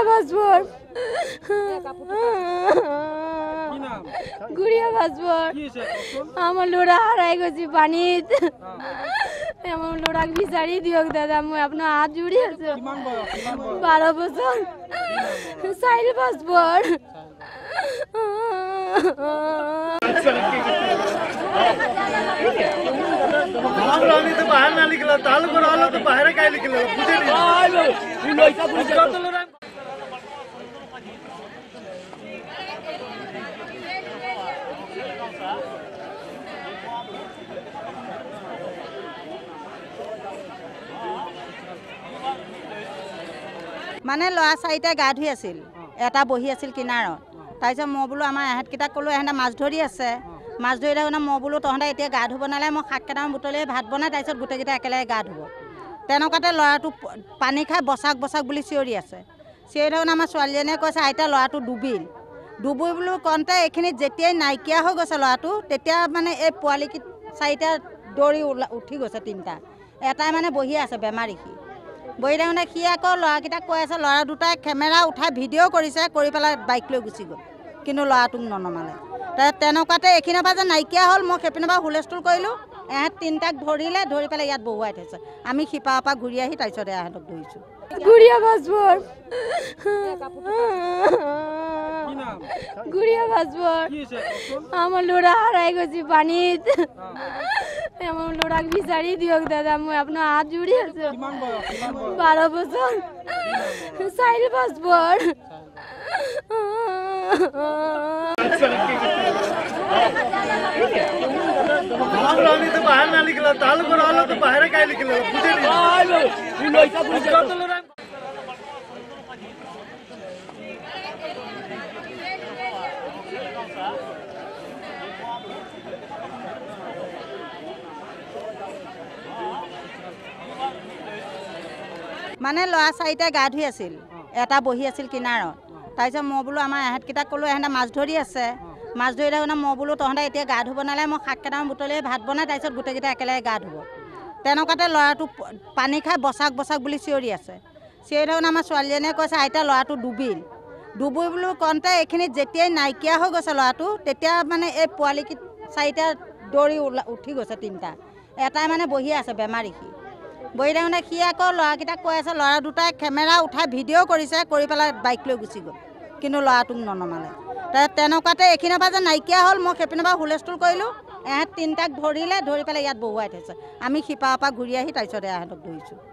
গুড়িয়া বাসবর গুড়িয়া বাসবর আমার লোড়া হারাই গেছি পানিত হ্যাঁ। আমার লোড়াক বিচারি দিয়ক দাদা মই আপনার হাত জুড়ি আছো বারো বছর চাইল বাসবর बाहेर नाही निघला तालुका राहिला মানে ল'ৰা চাৰিটাই গা ধুই আছিল এটা বহি আছিল কিনাৰত তাৰপিছত মই বোলো আমাৰ এহেঁতকেইটাক ক'লোঁ এহেঁতে মাছ ধৰি আছে মাছ ধৰি থাকোঁতে মই বোলো তহঁতে এতিয়া গা ধুব নালাগে মই শাক কেইটামান বুটলিয়ে ভাত বনাই তাৰপিছত গোটেইকেইটা একেলগে গা ধুব তেনেকুৱাতে ল'ৰাটো পানী খাই বচাক বচাক বুলি চিঞৰি আছে চিঞৰি থাকোঁতে আমাৰ ছোৱালীজনীয়ে কৈছে আইতা ল'ৰাটো ডুবিল ডুবি বুলি কওঁতে এইখিনি যেতিয়াই নাইকিয়া হৈ গৈছে ল'ৰাটো তেতিয়া মানে এই পোৱালিকেইটা চাৰিটা দৌৰি ওলা উঠি গৈছে তিনিটা এটাই মানে বহি আছে বেমাৰীখিনি বহি থাকোঁতে সি আকৌ ল'ৰাকেইটাক কৈ আছে ল'ৰা দুটাই কেমেৰা উঠাই ভিডিঅ' কৰিছে কৰি পেলাই বাইক লৈ গুচি গ'ল কিন্তু ল'ৰাটোক ননমালে তেনেকুৱাতে এইখিনিৰ পৰা যে নাইকিয়া হ'ল মই সেইপিনৰ পৰা হুলস্থুল কৰিলোঁ এহেঁত তিনিটাক ধৰিলে ধৰি পেলাই ইয়াত বহুৱাই থৈছে আমি শিপাৰ পৰা ঘূৰি আহি তাৰপিছতে এহেঁতক ধৰিছোঁ আমাৰ ল'ৰা হেৰাই গৈছে পানীত এমন লোড়াক বিচারি দিয়ক দাদা মই আপোনাৰ হাত জুৰি আছো বাৰ বছৰ চাৰি পাঁচ বৰ बाहेर नाही निघलं মানে ল'ৰা চাৰিটাই গা ধুই আছিল এটা বহি আছিল কিনাৰত তাৰপিছত মই বোলো আমাৰ এহেঁতকেইটাক ক'লোঁ এহেঁতে মাছ ধৰি আছে মাছ ধৰি থাকোঁতে মই বোলো তহঁতে এতিয়া গা ধুব নালাগে মই শাক কেইটামান বুটলি ভাত বনাই তাৰপিছত গোটেইকেইটা একেলগে গা ধুব তেনেকুৱাতে ল'ৰাটো পানী খাই বচাক বচাক বুলি চিঞৰি আছে চিঞৰি থাকোঁতে আমাৰ ছোৱালীজনীয়ে কৈছে আইতা ল'ৰাটো ডুবিল ডুবি বোলো কওঁতে এইখিনি যেতিয়াই নাইকিয়া হৈ গৈছে ল'ৰাটো তেতিয়া মানে এই পোৱালিকেইটা চাৰিটা দৌৰি উঠি গৈছে তিনিটা এটাই মানে বহি আছে বেমাৰীখি বহি থাকোঁতে সি আকৌ ল'ৰাকেইটাক কৈ আছে ল'ৰা দুটাই কেমেৰা উঠাই ভিডিঅ' কৰিছে কৰি পেলাই বাইক লৈ গুচি গ'ল কিন্তু ল'ৰাটোক ননমালে তেনেকুৱাতে এইখিনিৰ পৰা যে নাইকিয়া হ'ল মই সেইপিনৰ পৰা হুলস্থুল কৰিলোঁ এহেঁত তিনিটাক ধৰিলে ধৰি পেলাই ইয়াত বহুৱাই থৈছে আমি শিপাৰ পৰা ঘূৰি আহি তাৰপিছতে এহেঁতক ধৰিছোঁ